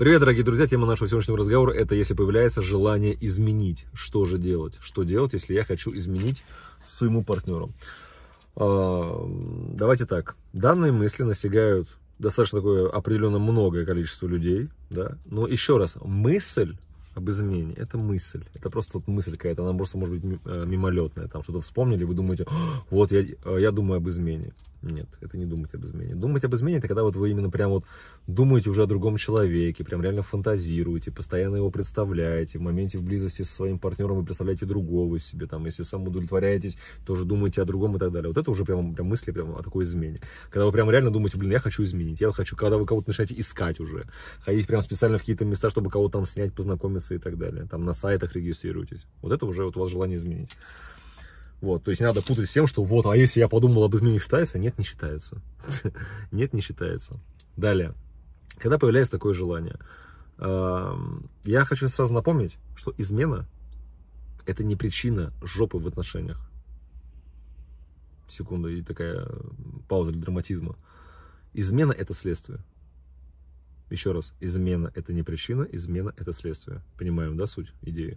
Привет, дорогие друзья, тема нашего сегодняшнего разговора – это если появляется желание изменить. Что же делать? Что делать, если я хочу изменить своему партнеру? А, давайте так. Данные мысли насягают достаточно такое определенно многое количество людей. Да? Но еще раз, мысль об измене. Это мысль. Это просто вот мысль какая-то. Она просто может быть э, мимолетная. Там что-то вспомнили, вы думаете, вот я, э, я думаю об измене. Нет, это не думать об измене. Думать об измене, это когда вот вы именно прям вот думаете уже о другом человеке, прям реально фантазируете, постоянно его представляете, в моменте в близости со своим партнером вы представляете другого себе, там, если сам удовлетворяетесь, тоже думаете о другом и так далее. Вот это уже прям, прям мысли прям о такой измене. Когда вы прям реально думаете, блин, я хочу изменить, я хочу, когда вы кого-то начинаете искать уже, ходить прям специально в какие-то места, чтобы кого-то там снять, познакомиться, адресы и так далее. Там на сайтах регистрируйтесь. Вот это уже вот у вас желание изменить. Вот, то есть не надо путать с тем, что вот, а если я подумал об измене, считается? Нет, не считается. Нет, не считается. Далее. Когда появляется такое желание? Эм, я хочу сразу напомнить, что измена – это не причина жопы в отношениях. Секунда, и такая пауза для драматизма. Измена – это следствие. Еще раз, измена – это не причина, измена – это следствие. Понимаем, да, суть идеи?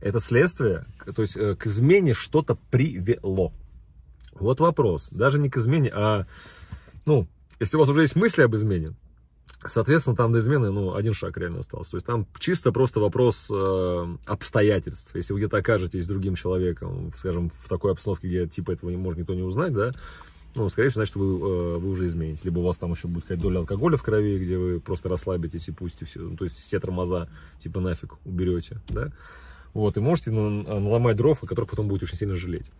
Это следствие, то есть э, к измене что-то привело. Вот вопрос, даже не к измене, а, ну, если у вас уже есть мысли об измене, соответственно, там до измены, ну, один шаг реально остался. То есть там чисто просто вопрос э, обстоятельств. Если вы где-то окажетесь с другим человеком, скажем, в такой обстановке, где типа этого не может никто не узнать, да, ну, скорее всего, значит, вы, э, вы уже измените. Либо у вас там еще будет какая-то доля алкоголя в крови, где вы просто расслабитесь и пустите все. Ну, то есть все тормоза типа нафиг уберете, да. Вот, и можете наломать дров, о которых потом будете очень сильно жалеть.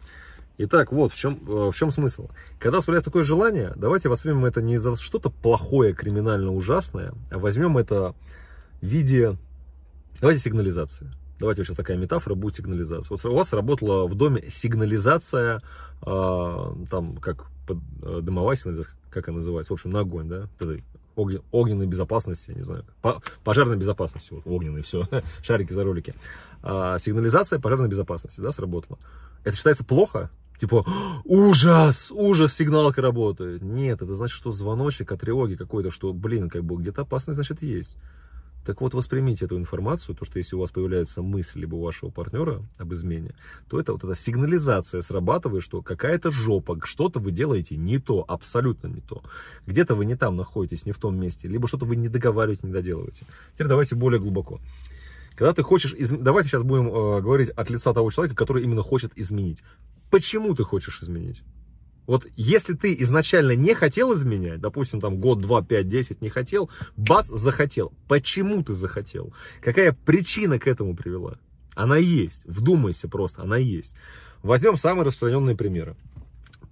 Итак, вот в чем, э, в чем смысл. Когда вспоминается такое желание, давайте воспримем это не за что-то плохое, криминально ужасное, а возьмем это в виде, давайте, сигнализации. Давайте сейчас такая метафора, будет сигнализация. Вот у вас работала в доме сигнализация, э, там, как под, э, дымовая сигнализация, как она называется, в общем, на огонь, да, огнен, огненной безопасности, не знаю, по, пожарной безопасности, вот, огненной, все, шарики за ролики. А, сигнализация пожарной безопасности, да, сработала. Это считается плохо? Типа, ужас, ужас, сигналка работает. Нет, это значит, что звоночек от тревоги какой-то, что, блин, как бы где-то опасность, значит, есть. Так вот, воспримите эту информацию, то, что если у вас появляется мысль либо у вашего партнера об измене, то это вот эта сигнализация срабатывает, что какая-то жопа, что-то вы делаете не то, абсолютно не то. Где-то вы не там находитесь, не в том месте, либо что-то вы не договариваете, не доделываете. Теперь давайте более глубоко. Когда ты хочешь изменить, давайте сейчас будем э, говорить от лица того человека, который именно хочет изменить. Почему ты хочешь изменить? Вот если ты изначально не хотел изменять, допустим, там год, два, пять, десять не хотел, бац, захотел. Почему ты захотел? Какая причина к этому привела? Она есть. Вдумайся просто, она есть. Возьмем самые распространенные примеры.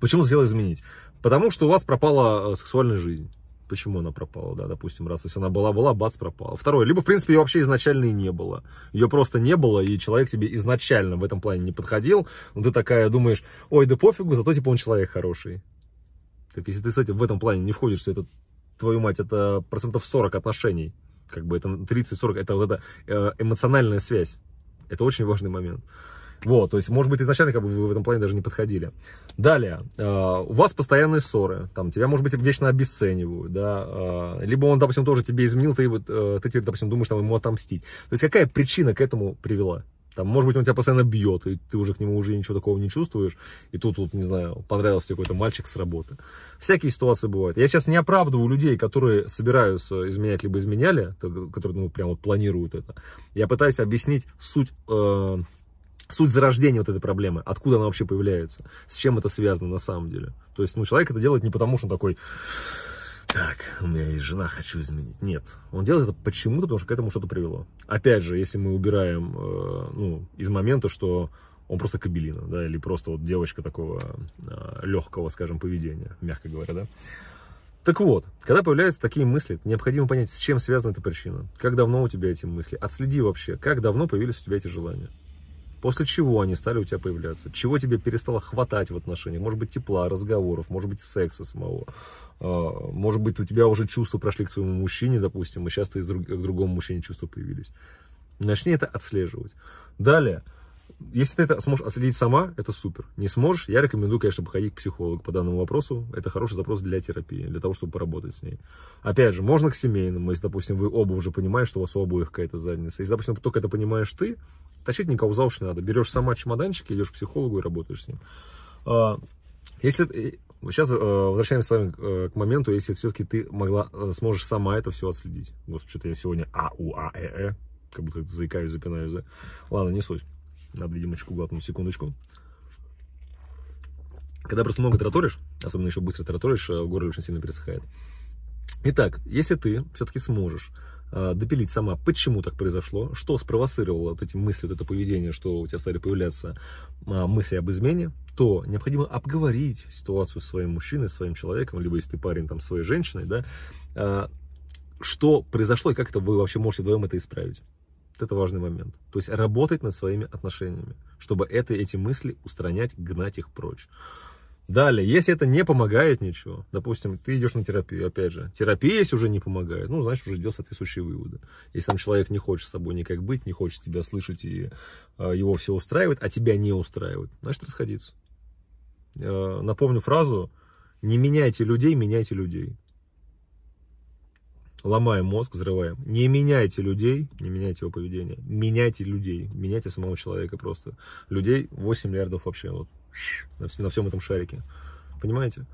Почему захотел изменить? Потому что у вас пропала э, сексуальная жизнь. Почему она пропала, да, допустим, раз. То есть она была-была, бац, пропала. Второе, либо, в принципе, ее вообще изначально и не было. Ее просто не было, и человек тебе изначально в этом плане не подходил. Но ну, ты такая думаешь, ой, да пофигу, зато, типа, он человек хороший. Так если ты, кстати, в этом плане не входишь, это, твою мать, это процентов 40 отношений. Как бы это 30-40, это вот эта э, эмоциональная связь. Это очень важный момент. Вот, то есть, может быть, изначально как бы вы в этом плане даже не подходили. Далее, э, у вас постоянные ссоры, там, тебя, может быть, вечно обесценивают, да, э, либо он, допустим, тоже тебе изменил, ты, э, ты теперь, допустим, думаешь, там, ему отомстить. То есть, какая причина к этому привела? Там, может быть, он тебя постоянно бьет, и ты уже к нему уже ничего такого не чувствуешь. И тут, тут, не знаю, понравился какой-то мальчик с работы. Всякие ситуации бывают. Я сейчас не оправдываю людей, которые собираются изменять, либо изменяли, которые, ну, прям вот планируют это. Я пытаюсь объяснить суть э, суть зарождения вот этой проблемы, откуда она вообще появляется, с чем это связано на самом деле. То есть, ну, человек это делает не потому, что он такой, так, у меня есть жена, хочу изменить. Нет, он делает это почему-то, потому что к этому что-то привело. Опять же, если мы убираем, э, ну, из момента, что он просто кабелина, да, или просто вот девочка такого э, легкого, скажем, поведения, мягко говоря, да. Так вот, когда появляются такие мысли, необходимо понять, с чем связана эта причина, как давно у тебя эти мысли, отследи вообще, как давно появились у тебя эти желания. После чего они стали у тебя появляться? Чего тебе перестало хватать в отношениях? Может быть, тепла, разговоров, может быть, секса самого. А, может быть, у тебя уже чувства прошли к своему мужчине, допустим, и сейчас ты друг, к другому мужчине чувства появились. Начни это отслеживать. Далее если ты это сможешь отследить сама, это супер. Не сможешь, я рекомендую, конечно, походить к психологу по данному вопросу. Это хороший запрос для терапии, для того, чтобы поработать с ней. Опять же, можно к семейному, если, допустим, вы оба уже понимаете, что у вас у обоих какая-то задница. Если, допустим, только это понимаешь ты, тащить никого за уши не надо. Берешь сама чемоданчик, идешь к психологу и работаешь с ним. А, если Сейчас э, э, возвращаемся с вами э, к моменту, если все-таки ты могла, сможешь сама это все отследить. Господи, что-то я сегодня ауаээ, у а как будто заикаюсь, запинаюсь, да? Ладно, не суть. Надо, видимо, чеку глотнуть, секундочку. Когда просто много тараторишь, особенно еще быстро тараторишь, э, горло очень сильно пересыхает. Итак, если ты все-таки сможешь э, допилить сама, почему так произошло, что спровоцировало вот эти мысли, вот это поведение, что у тебя стали появляться э, мысли об измене, то необходимо обговорить ситуацию с своим мужчиной, с своим человеком, либо если ты парень, там, своей женщиной, да, э, что произошло и как это вы вообще можете вдвоем это исправить. Вот это важный момент. То есть работать над своими отношениями, чтобы это, эти мысли устранять, гнать их прочь. Далее, если это не помогает ничего, допустим, ты идешь на терапию, опять же, терапия, если уже не помогает, ну, значит, уже делать соответствующие выводы. Если сам человек не хочет с тобой никак быть, не хочет тебя слышать и э, его все устраивает, а тебя не устраивает, значит, расходиться. Э, напомню фразу, не меняйте людей, меняйте людей ломаем мозг, взрываем. Не меняйте людей, не меняйте его поведение, меняйте людей, меняйте самого человека просто. Людей 8 миллиардов вообще вот на, всем этом шарике. Понимаете?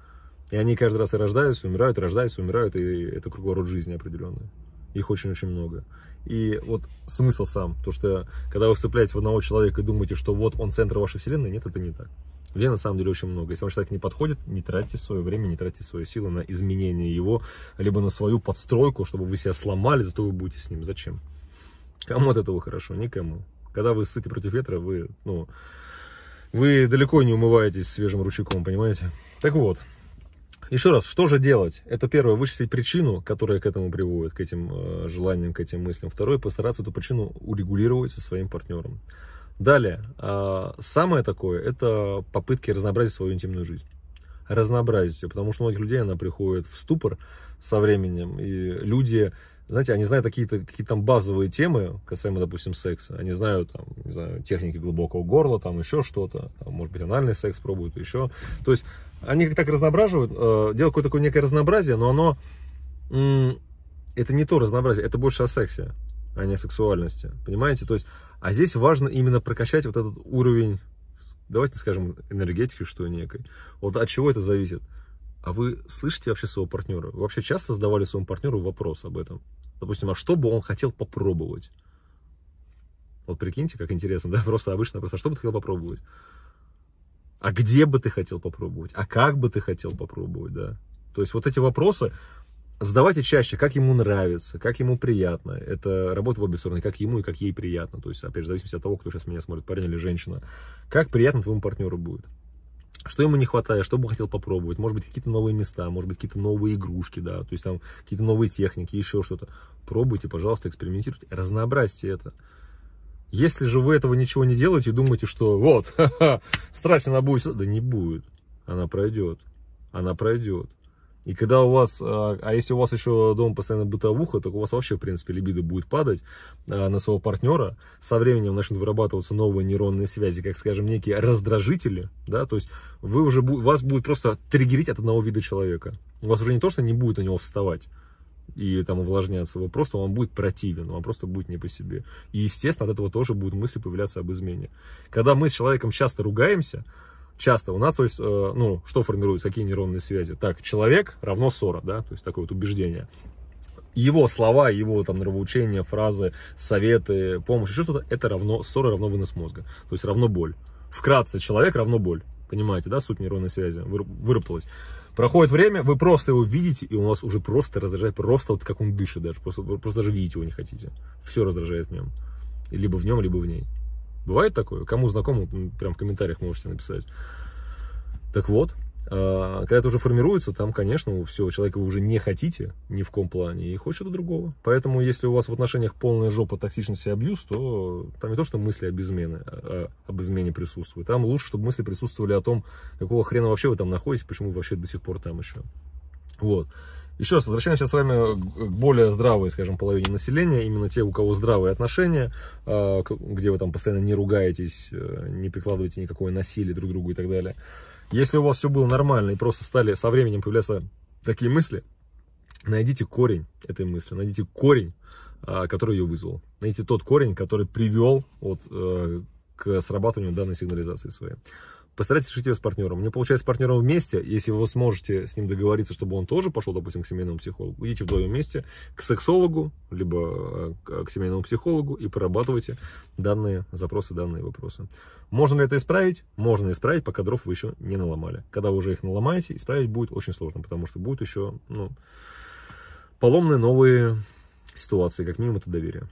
И они каждый раз и рождаются, умирают, рождаются, умирают, и это круговорот жизни определенный. Их очень-очень много. И вот смысл сам, то что когда вы вцепляетесь в одного человека и думаете, что вот он центр вашей вселенной, нет, это не так. Людей на самом деле очень много. Если вам человек не подходит, не тратьте свое время, не тратьте свою силу на изменение его, либо на свою подстройку, чтобы вы себя сломали, зато вы будете с ним. Зачем? Кому от этого хорошо? Никому. Когда вы сыты против ветра, вы, ну, вы далеко не умываетесь свежим ручейком, понимаете? Так вот, еще раз, что же делать? Это первое, вычислить причину, которая к этому приводит, к этим э, желаниям, к этим мыслям. Второе, постараться эту причину урегулировать со своим партнером. Далее, а, самое такое, это попытки разнообразить свою интимную жизнь. Разнообразить ее, потому что у многих людей она приходит в ступор со временем, и люди знаете, они знают какие-то какие там базовые темы, касаемо, допустим, секса. Они знают, там, не знаю, техники глубокого горла, там еще что-то, может быть, анальный секс пробуют, еще. То есть они как так разноображивают, а, делают какое-то такое некое разнообразие, но оно... это не то разнообразие, это больше о сексе а не о сексуальности. Понимаете? То есть, а здесь важно именно прокачать вот этот уровень, давайте скажем, энергетики, что некой. Вот от чего это зависит? А вы слышите вообще своего партнера? Вы вообще часто задавали своему партнеру вопрос об этом? Допустим, а что бы он хотел попробовать? Вот прикиньте, как интересно, да? Просто обычно просто, а что бы ты хотел попробовать? А где бы ты хотел попробовать? А как бы ты хотел попробовать, да? То есть вот эти вопросы, задавайте чаще, как ему нравится, как ему приятно. Это работа в обе стороны, как ему и как ей приятно. То есть, опять же, в зависимости от того, кто сейчас меня смотрит, парень или женщина. Как приятно твоему партнеру будет. Что ему не хватает, что бы хотел попробовать. Может быть, какие-то новые места, может быть, какие-то новые игрушки, да. То есть, там какие-то новые техники, еще что-то. Пробуйте, пожалуйста, экспериментируйте. Разнообразьте это. Если же вы этого ничего не делаете и думаете, что вот, ха-ха, страсть она будет, да не будет. Она пройдет. Она пройдет. И когда у вас, а, а если у вас еще дома постоянно бытовуха, то у вас вообще, в принципе, либидо будет падать а, на своего партнера. Со временем начнут вырабатываться новые нейронные связи, как, скажем, некие раздражители, да, то есть вы уже, вас будет просто триггерить от одного вида человека. У вас уже не то, что не будет на него вставать, и там увлажняться, вы просто вам будет противен, вам просто будет не по себе. И, естественно, от этого тоже будут мысли появляться об измене. Когда мы с человеком часто ругаемся, часто у нас, то есть, э, ну, что формируется, какие нейронные связи? Так, человек равно 40, да, то есть такое вот убеждение. Его слова, его там нравоучения, фразы, советы, помощь, еще что-то, это равно, ссора равно вынос мозга, то есть равно боль. Вкратце, человек равно боль. Понимаете, да, суть нейронной связи выработалась. Проходит время, вы просто его видите, и у вас уже просто раздражает, просто вот как он дышит даже, просто, просто даже видеть его не хотите. Все раздражает в нем. Либо в нем, либо в ней. Бывает такое? Кому знакомо, прям в комментариях можете написать. Так вот, а, когда это уже формируется, там, конечно, все, человека вы уже не хотите ни в ком плане и хочет другого. Поэтому, если у вас в отношениях полная жопа токсичности и абьюз, то там не то, что мысли об измене, а, а об измене присутствуют. Там лучше, чтобы мысли присутствовали о том, какого хрена вообще вы там находитесь, почему вы вообще до сих пор там еще. Вот. Еще раз, возвращаемся с вами к более здравой, скажем, половине населения, именно те, у кого здравые отношения, а, где вы там постоянно не ругаетесь, э, не прикладываете никакое насилие друг другу и так далее. Если у вас все было нормально и просто стали со временем появляться такие мысли, найдите корень этой мысли, найдите корень, а, который ее вызвал. Найдите тот корень, который привел от, э, к срабатыванию данной сигнализации своей постарайтесь решить ее с партнером. Не получается с партнером вместе, если вы сможете с ним договориться, чтобы он тоже пошел, допустим, к семейному психологу, идите вдвоем вместе к сексологу, либо э, к семейному психологу и прорабатывайте данные запросы, данные вопросы. Можно ли это исправить? Можно исправить, пока дров вы еще не наломали. Когда вы уже их наломаете, исправить будет очень сложно, потому что будут еще ну, поломные новые ситуации, как минимум это доверие.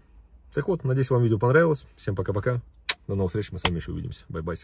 Так вот, надеюсь, вам видео понравилось. Всем пока-пока. До новых встреч, мы с вами еще увидимся. Бай-бай.